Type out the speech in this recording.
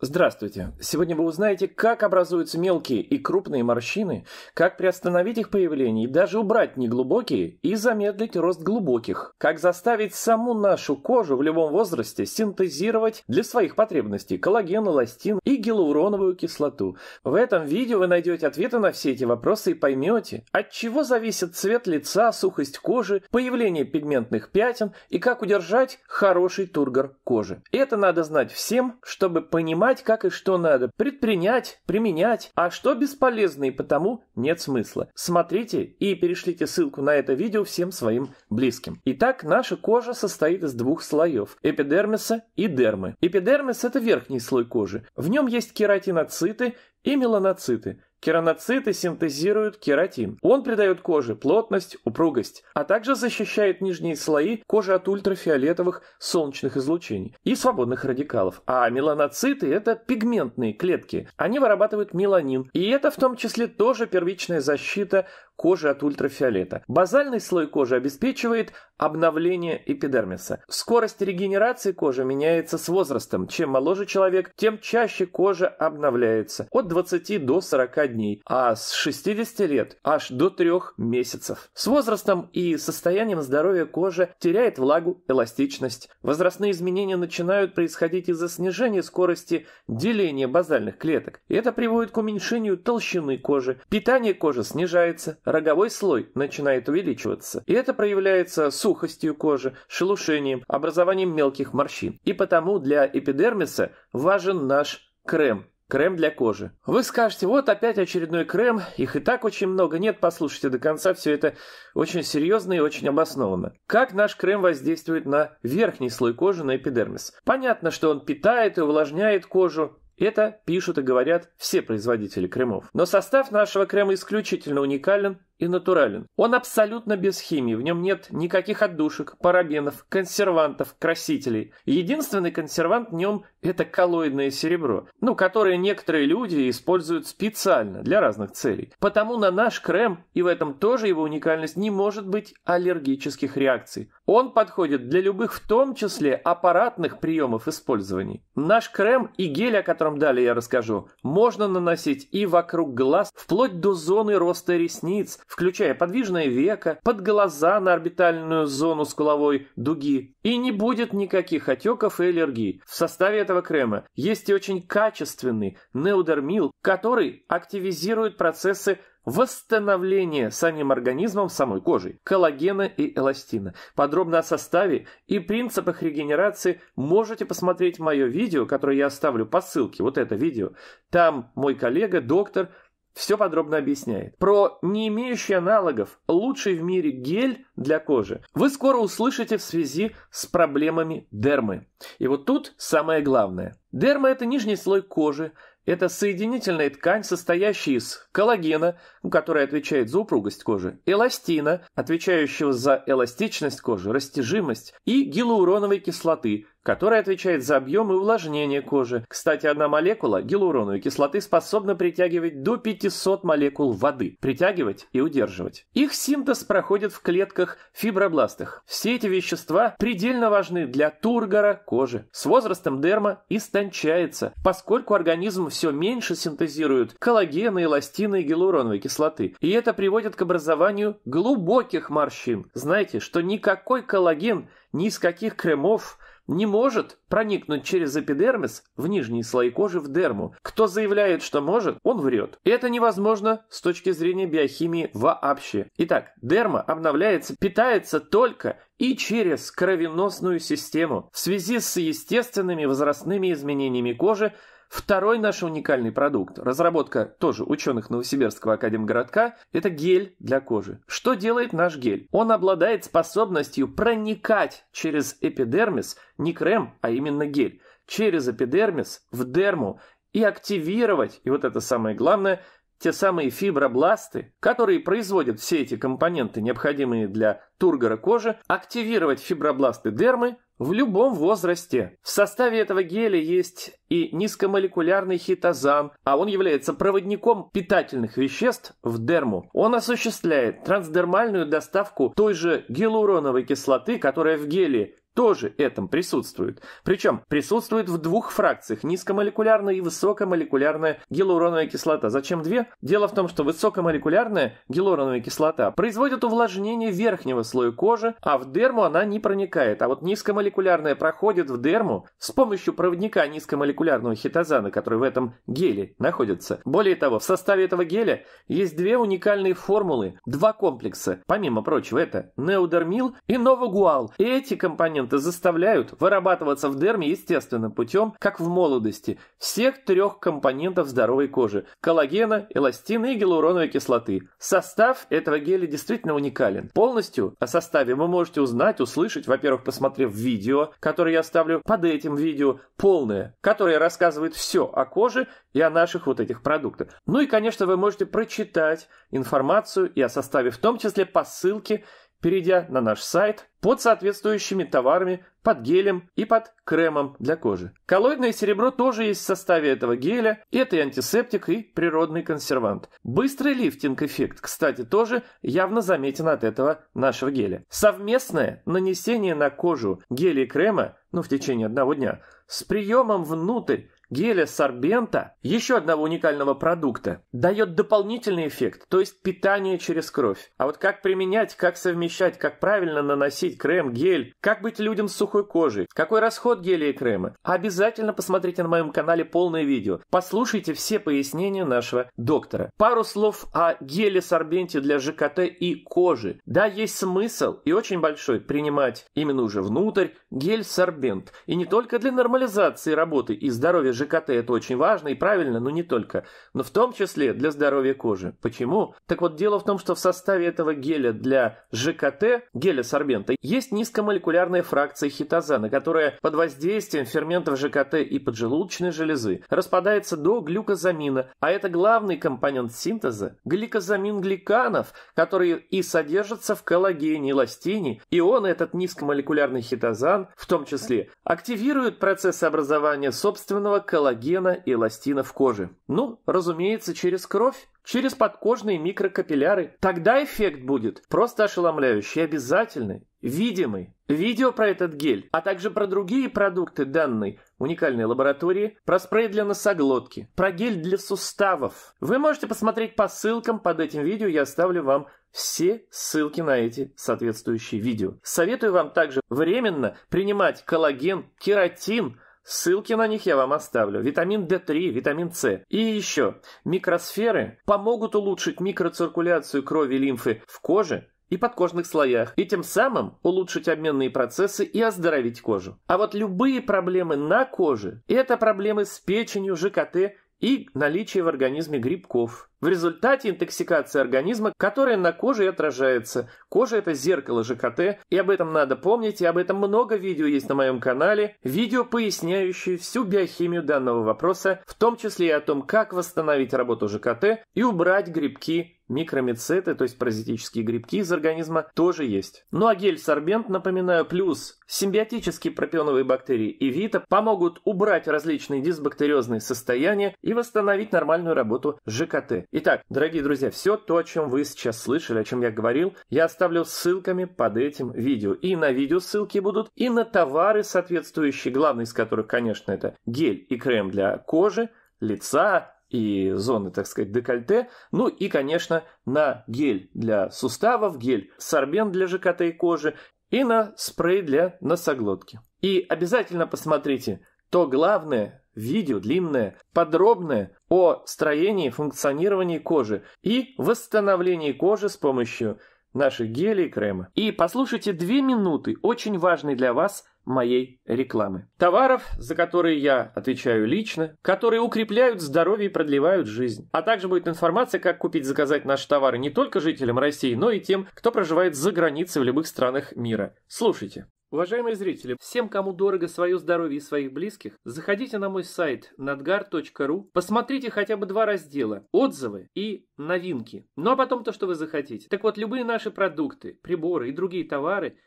Здравствуйте! Сегодня вы узнаете, как образуются мелкие и крупные морщины, как приостановить их появление и даже убрать неглубокие и замедлить рост глубоких, как заставить саму нашу кожу в любом возрасте синтезировать для своих потребностей коллаген, эластин и гиалуроновую кислоту. В этом видео вы найдете ответы на все эти вопросы и поймете, от чего зависит цвет лица, сухость кожи, появление пигментных пятен и как удержать хороший тургор кожи. Это надо знать всем, чтобы понимать, понимать, как и что надо, предпринять, применять, а что бесполезно и потому нет смысла. Смотрите и перешлите ссылку на это видео всем своим близким. Итак, наша кожа состоит из двух слоев – эпидермиса и дермы. Эпидермис – это верхний слой кожи. В нем есть кератиноциты и меланоциты – Кераноциты синтезируют кератин. Он придает коже плотность, упругость, а также защищает нижние слои кожи от ультрафиолетовых солнечных излучений и свободных радикалов. А меланоциты – это пигментные клетки. Они вырабатывают меланин, и это в том числе тоже первичная защита кожи от ультрафиолета. Базальный слой кожи обеспечивает обновление эпидермиса. Скорость регенерации кожи меняется с возрастом. Чем моложе человек, тем чаще кожа обновляется от 20 до 40 дней, а с 60 лет аж до 3 месяцев. С возрастом и состоянием здоровья кожи теряет влагу, эластичность. Возрастные изменения начинают происходить из-за снижения скорости деления базальных клеток. это приводит к уменьшению толщины кожи. Питание кожи снижается, роговой слой начинает увеличиваться, и это проявляется сухостью кожи, шелушением, образованием мелких морщин. И потому для эпидермиса важен наш крем – Крем для кожи. Вы скажете, вот опять очередной крем, их и так очень много. Нет, послушайте до конца, все это очень серьезно и очень обоснованно. Как наш крем воздействует на верхний слой кожи, на эпидермис? Понятно, что он питает и увлажняет кожу, это пишут и говорят все производители кремов. Но состав нашего крема исключительно уникален и натурален. Он абсолютно без химии, в нем нет никаких отдушек, парабенов, консервантов, красителей. Единственный консервант в нем – это коллоидное серебро, ну, которое некоторые люди используют специально для разных целей. Потому на наш крем, и в этом тоже его уникальность, не может быть аллергических реакций. Он подходит для любых, в том числе аппаратных приемов использований. Наш крем и гель, о котором далее я расскажу, можно наносить и вокруг глаз, вплоть до зоны роста ресниц, включая подвижное веко, под глаза на орбитальную зону скуловой дуги. И не будет никаких отеков и аллергий. В составе этого крема есть и очень качественный неудермил, который активизирует процессы восстановления самим организмом, самой кожей, коллагена и эластина. Подробно о составе и принципах регенерации можете посмотреть мое видео, которое я оставлю по ссылке, вот это видео. Там мой коллега, доктор все подробно объясняет. Про не имеющий аналогов лучший в мире гель для кожи вы скоро услышите в связи с проблемами дермы. И вот тут самое главное. Дерма – это нижний слой кожи, это соединительная ткань, состоящая из коллагена, который отвечает за упругость кожи, эластина, отвечающего за эластичность кожи, растяжимость, и гиалуроновой кислоты, которая отвечает за объем и увлажнение кожи. Кстати, одна молекула гиалуроновой кислоты способна притягивать до 500 молекул воды, притягивать и удерживать. Их синтез проходит в клетках фибробластах. Все эти вещества предельно важны для тургора кожи. С возрастом дерма истончается, поскольку организм все меньше синтезирует коллагена, эластина и гиалуроновой кислоты. И это приводит к образованию глубоких морщин. Знаете, что никакой коллаген ни из каких кремов не может проникнуть через эпидермис в нижние слои кожи в дерму. Кто заявляет, что может, он врет. Это невозможно с точки зрения биохимии вообще. Итак, дерма обновляется, питается только и через кровеносную систему. В связи с естественными возрастными изменениями кожи – Второй наш уникальный продукт, разработка тоже ученых Новосибирского академгородка, это гель для кожи. Что делает наш гель? Он обладает способностью проникать через эпидермис, не крем, а именно гель, через эпидермис в дерму и активировать, и вот это самое главное, те самые фибробласты, которые производят все эти компоненты, необходимые для тургора кожи, активировать фибробласты дермы, в любом возрасте. В составе этого геля есть и низкомолекулярный хитозан, а он является проводником питательных веществ в дерму. Он осуществляет трансдермальную доставку той же гиалуроновой кислоты, которая в геле, тоже этом присутствует. Причем присутствует в двух фракциях – низкомолекулярная и высокомолекулярная гиалуроновая кислота. Зачем две? Дело в том, что высокомолекулярная гиалуроновая кислота производит увлажнение верхнего слоя кожи, а в дерму она не проникает. А вот низкомолекулярная проходит в дерму с помощью проводника низкомолекулярного хитозана, который в этом геле находится. Более того, в составе этого геля есть две уникальные формулы, два комплекса. Помимо прочего, это неодермил и новогуал. Эти компоненты момента заставляют вырабатываться в дерме естественным путем, как в молодости, всех трех компонентов здоровой кожи – коллагена, эластина и гиалуроновой кислоты. Состав этого геля действительно уникален. Полностью о составе вы можете узнать, услышать, во-первых, посмотрев видео, которое я оставлю под этим видео, полное, которое рассказывает все о коже и о наших вот этих продуктах. Ну и, конечно, вы можете прочитать информацию и о составе, в том числе по ссылке – перейдя на наш сайт под соответствующими товарами, под гелем и под кремом для кожи. Коллоидное серебро тоже есть в составе этого геля, это и антисептик, и природный консервант. Быстрый лифтинг-эффект, кстати, тоже явно заметен от этого нашего геля. Совместное нанесение на кожу геля и крема, ну, в течение одного дня, с приемом внутрь геля сорбента, еще одного уникального продукта, дает дополнительный эффект, то есть питание через кровь. А вот как применять, как совмещать, как правильно наносить крем, гель, как быть людям с сухой кожей, какой расход геля и крема, обязательно посмотрите на моем канале полное видео. Послушайте все пояснения нашего доктора. Пару слов о геле сорбенте для ЖКТ и кожи. Да, есть смысл и очень большой принимать именно уже внутрь гель-сорбент. И не только для нормализации работы и здоровья ЖКТ это очень важно и правильно, но не только. Но в том числе для здоровья кожи. Почему? Так вот, дело в том, что в составе этого геля для ЖКТ, геля сорбента, есть низкомолекулярная фракция хитозана, которая под воздействием ферментов ЖКТ и поджелудочной железы распадается до глюкозамина, а это главный компонент синтеза – гликозамин гликанов, которые и содержатся в коллагене, и ластине, и он, этот низкомолекулярный хитозан, в том числе, активирует процесс образования собственного коллагена и эластина в коже. Ну, разумеется, через кровь, через подкожные микрокапилляры. Тогда эффект будет просто ошеломляющий, обязательный, видимый. Видео про этот гель, а также про другие продукты данной уникальной лаборатории, про спрей для носоглотки, про гель для суставов. Вы можете посмотреть по ссылкам под этим видео, я оставлю вам все ссылки на эти соответствующие видео. Советую вам также временно принимать коллаген, кератин – Ссылки на них я вам оставлю. Витамин D3, витамин С. И еще, микросферы помогут улучшить микроциркуляцию крови и лимфы в коже и подкожных слоях, и тем самым улучшить обменные процессы и оздоровить кожу. А вот любые проблемы на коже – это проблемы с печенью, ЖКТ и наличие в организме грибков. В результате интоксикации организма, которая на коже и отражается. Кожа – это зеркало ЖКТ, и об этом надо помнить, и об этом много видео есть на моем канале, видео, поясняющие всю биохимию данного вопроса, в том числе и о том, как восстановить работу ЖКТ и убрать грибки микромицеты, то есть паразитические грибки из организма, тоже есть. Ну а гель-сорбент, напоминаю, плюс симбиотические пропионовые бактерии и вита помогут убрать различные дисбактериозные состояния и восстановить нормальную работу ЖКТ. Итак, дорогие друзья, все то, о чем вы сейчас слышали, о чем я говорил, я оставлю ссылками под этим видео. И на видео ссылки будут, и на товары соответствующие, главный из которых, конечно, это гель и крем для кожи, лица, и зоны, так сказать, декольте. Ну и, конечно, на гель для суставов, гель сорбен для ЖКТ и кожи и на спрей для носоглотки. И обязательно посмотрите то главное видео длинное, подробное о строении и функционировании кожи и восстановлении кожи с помощью наших гелей и крема. И послушайте две минуты очень важный для вас моей рекламы. Товаров, за которые я отвечаю лично, которые укрепляют здоровье и продлевают жизнь. А также будет информация, как купить и заказать наши товары не только жителям России, но и тем, кто проживает за границей в любых странах мира. Слушайте. Уважаемые зрители, всем, кому дорого свое здоровье и своих близких, заходите на мой сайт nadgar.ru, посмотрите хотя бы два раздела – отзывы и новинки. Ну а потом то, что вы захотите. Так вот, любые наши продукты, приборы и другие товары –